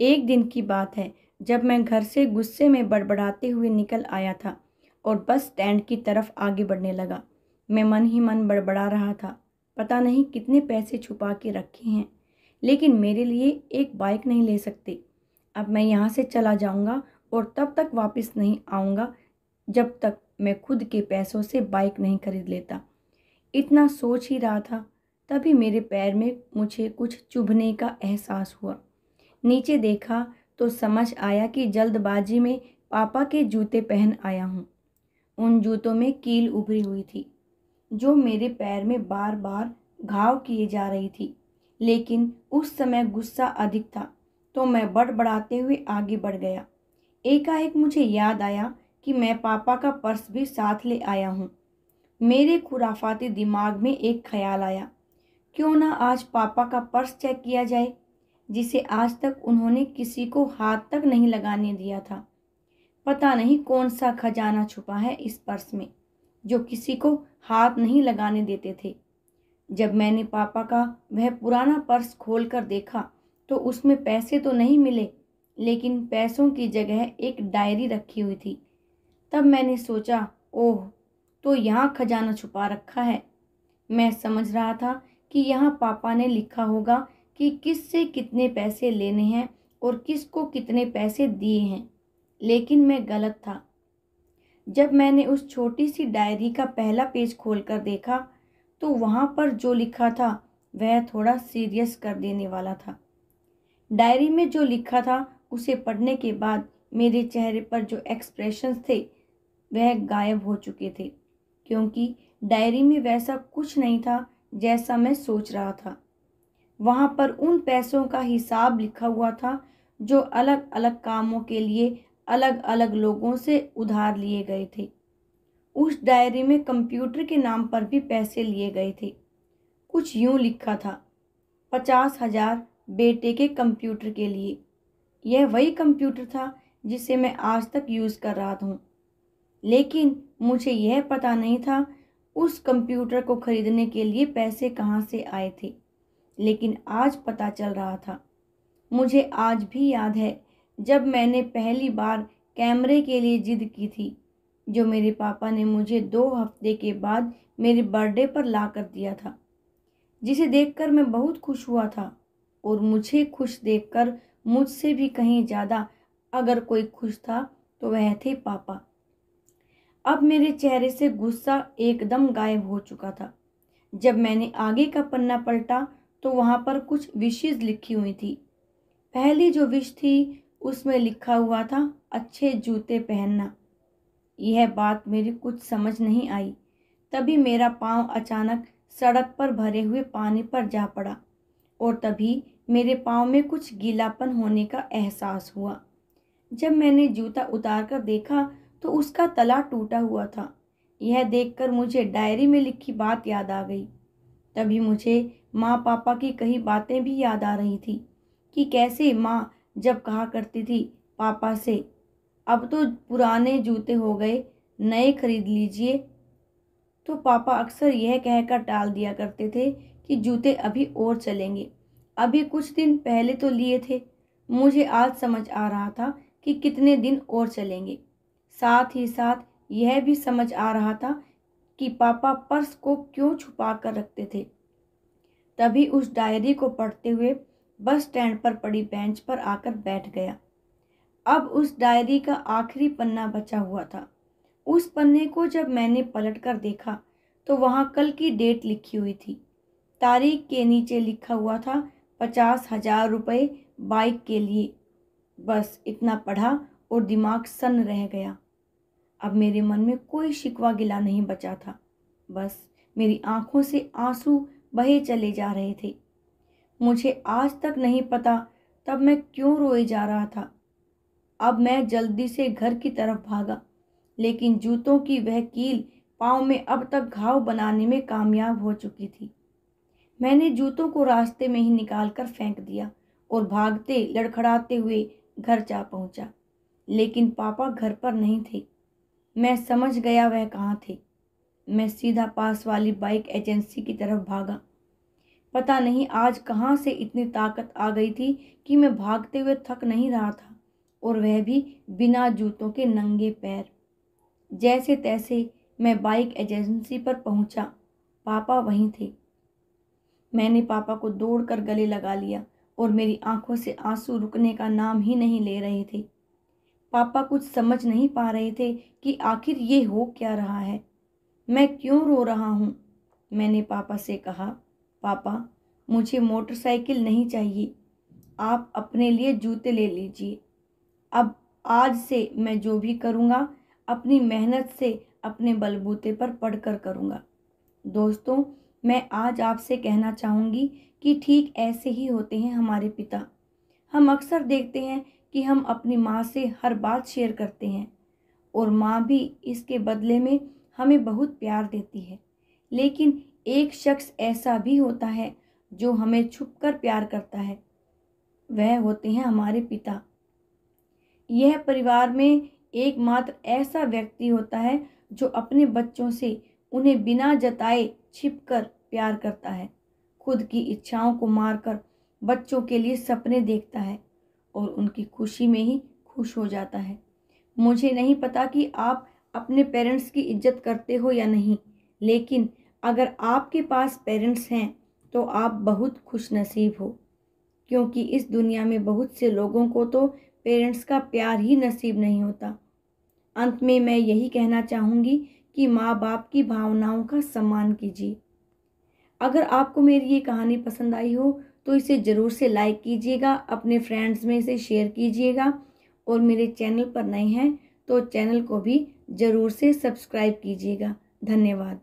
एक दिन की बात है जब मैं घर से गुस्से में बड़बड़ाते हुए निकल आया था और बस स्टैंड की तरफ आगे बढ़ने लगा मैं मन ही मन बड़बड़ा रहा था पता नहीं कितने पैसे छुपा के रखे हैं लेकिन मेरे लिए एक बाइक नहीं ले सकते अब मैं यहाँ से चला जाऊँगा और तब तक वापस नहीं आऊँगा जब तक मैं खुद के पैसों से बाइक नहीं खरीद लेता इतना सोच ही रहा था तभी मेरे पैर में मुझे कुछ चुभने का एहसास हुआ नीचे देखा तो समझ आया कि जल्दबाजी में पापा के जूते पहन आया हूँ उन जूतों में कील उभरी हुई थी जो मेरे पैर में बार बार घाव किए जा रही थी लेकिन उस समय गुस्सा अधिक था तो मैं बड़बड़ाते हुए आगे बढ़ गया एकाएक मुझे याद आया कि मैं पापा का पर्स भी साथ ले आया हूँ मेरे खुराफाती दिमाग में एक ख्याल आया क्यों ना आज पापा का पर्स चेक किया जाए जिसे आज तक उन्होंने किसी को हाथ तक नहीं लगाने दिया था पता नहीं कौन सा खजाना छुपा है इस पर्स में जो किसी को हाथ नहीं लगाने देते थे जब मैंने पापा का वह पुराना पर्स खोल कर देखा तो उसमें पैसे तो नहीं मिले लेकिन पैसों की जगह एक डायरी रखी हुई थी तब मैंने सोचा ओह तो यहाँ खजाना छुपा रखा है मैं समझ रहा था कि यहाँ पापा ने लिखा होगा कि किस से कितने पैसे लेने हैं और किस को कितने पैसे दिए हैं लेकिन मैं गलत था जब मैंने उस छोटी सी डायरी का पहला पेज खोलकर देखा तो वहाँ पर जो लिखा था वह थोड़ा सीरियस कर देने वाला था डायरी में जो लिखा था उसे पढ़ने के बाद मेरे चेहरे पर जो एक्सप्रेशंस थे वह गायब हो चुके थे क्योंकि डायरी में वैसा कुछ नहीं था जैसा मैं सोच रहा था वहाँ पर उन पैसों का हिसाब लिखा हुआ था जो अलग अलग कामों के लिए अलग अलग लोगों से उधार लिए गए थे उस डायरी में कंप्यूटर के नाम पर भी पैसे लिए गए थे कुछ यूं लिखा था पचास हजार बेटे के कंप्यूटर के लिए यह वही कंप्यूटर था जिसे मैं आज तक यूज़ कर रहा हूँ लेकिन मुझे यह पता नहीं था उस कंप्यूटर को ख़रीदने के लिए पैसे कहाँ से आए थे लेकिन आज पता चल रहा था मुझे आज भी याद है जब मैंने पहली बार कैमरे के लिए जिद की थी जो मेरे पापा ने मुझे दो हफ्ते के बाद मेरे बर्थडे पर ला कर दिया था जिसे देखकर मैं बहुत खुश हुआ था और मुझे खुश देखकर मुझसे भी कहीं ज़्यादा अगर कोई खुश था तो वह थे पापा अब मेरे चेहरे से गुस्सा एकदम गायब हो चुका था जब मैंने आगे का पन्ना पलटा तो वहाँ पर कुछ विशेज लिखी हुई थी पहली जो विश थी उसमें लिखा हुआ था अच्छे जूते पहनना यह बात मेरी कुछ समझ नहीं आई तभी मेरा पांव अचानक सड़क पर भरे हुए पानी पर जा पड़ा और तभी मेरे पाँव में कुछ गीलापन होने का एहसास हुआ जब मैंने जूता उतार कर देखा तो उसका तला टूटा हुआ था यह देखकर मुझे डायरी में लिखी बात याद आ गई तभी मुझे माँ पापा की कही बातें भी याद आ रही थी कि कैसे माँ जब कहा करती थी पापा से अब तो पुराने जूते हो गए नए खरीद लीजिए तो पापा अक्सर यह कहकर टाल दिया करते थे कि जूते अभी और चलेंगे अभी कुछ दिन पहले तो लिए थे मुझे आज समझ आ रहा था कि कितने दिन और चलेंगे साथ ही साथ यह भी समझ आ रहा था कि पापा पर्स को क्यों छुपा कर रखते थे तभी उस डायरी को पढ़ते हुए बस स्टैंड पर पड़ी बेंच पर आकर बैठ गया अब उस डायरी का आखिरी पन्ना बचा हुआ था उस पन्ने को जब मैंने पलट कर देखा तो वहाँ कल की डेट लिखी हुई थी तारीख के नीचे लिखा हुआ था पचास हजार रुपये बाइक के लिए बस इतना पढ़ा और दिमाग सन्न रह गया अब मेरे मन में कोई शिकवा गिला नहीं बचा था बस मेरी आंखों से आंसू बहे चले जा रहे थे मुझे आज तक नहीं पता तब मैं क्यों रोए जा रहा था अब मैं जल्दी से घर की तरफ भागा लेकिन जूतों की वह कील पाँव में अब तक घाव बनाने में कामयाब हो चुकी थी मैंने जूतों को रास्ते में ही निकाल कर फेंक दिया और भागते लड़खड़ाते हुए घर जा पहुंचा। लेकिन पापा घर पर नहीं थे मैं समझ गया वह कहाँ थे मैं सीधा पास वाली बाइक एजेंसी की तरफ भागा पता नहीं आज कहाँ से इतनी ताकत आ गई थी कि मैं भागते हुए थक नहीं रहा था और वह भी बिना जूतों के नंगे पैर जैसे तैसे मैं बाइक एजेंसी पर पहुंचा पापा वहीं थे मैंने पापा को दौड़कर गले लगा लिया और मेरी आंखों से आंसू रुकने का नाम ही नहीं ले रहे थे पापा कुछ समझ नहीं पा रहे थे कि आखिर ये हो क्या रहा है मैं क्यों रो रहा हूँ मैंने पापा से कहा पापा मुझे मोटरसाइकिल नहीं चाहिए आप अपने लिए जूते ले लीजिए अब आज से मैं जो भी करूँगा अपनी मेहनत से अपने बलबूते पर पढ़ कर करूँगा दोस्तों मैं आज आपसे कहना चाहूँगी कि ठीक ऐसे ही होते हैं हमारे पिता हम अक्सर देखते हैं कि हम अपनी माँ से हर बात शेयर करते हैं और माँ भी इसके बदले में हमें बहुत प्यार देती है लेकिन एक शख्स ऐसा भी होता है जो हमें छुपकर प्यार करता है वह होते हैं हमारे पिता यह परिवार में एकमात्र ऐसा व्यक्ति होता है जो अपने बच्चों से उन्हें बिना जताए छिपकर प्यार करता है खुद की इच्छाओं को मारकर बच्चों के लिए सपने देखता है और उनकी खुशी में ही खुश हो जाता है मुझे नहीं पता कि आप अपने पेरेंट्स की इज्जत करते हो या नहीं लेकिन अगर आपके पास पेरेंट्स हैं तो आप बहुत खुश नसीब हो क्योंकि इस दुनिया में बहुत से लोगों को तो पेरेंट्स का प्यार ही नसीब नहीं होता अंत में मैं यही कहना चाहूँगी कि माँ बाप की भावनाओं का सम्मान कीजिए अगर आपको मेरी ये कहानी पसंद आई हो तो इसे ज़रूर से लाइक कीजिएगा अपने फ्रेंड्स में इसे शेयर कीजिएगा और मेरे चैनल पर नए हैं तो चैनल को भी ज़रूर से सब्सक्राइब कीजिएगा धन्यवाद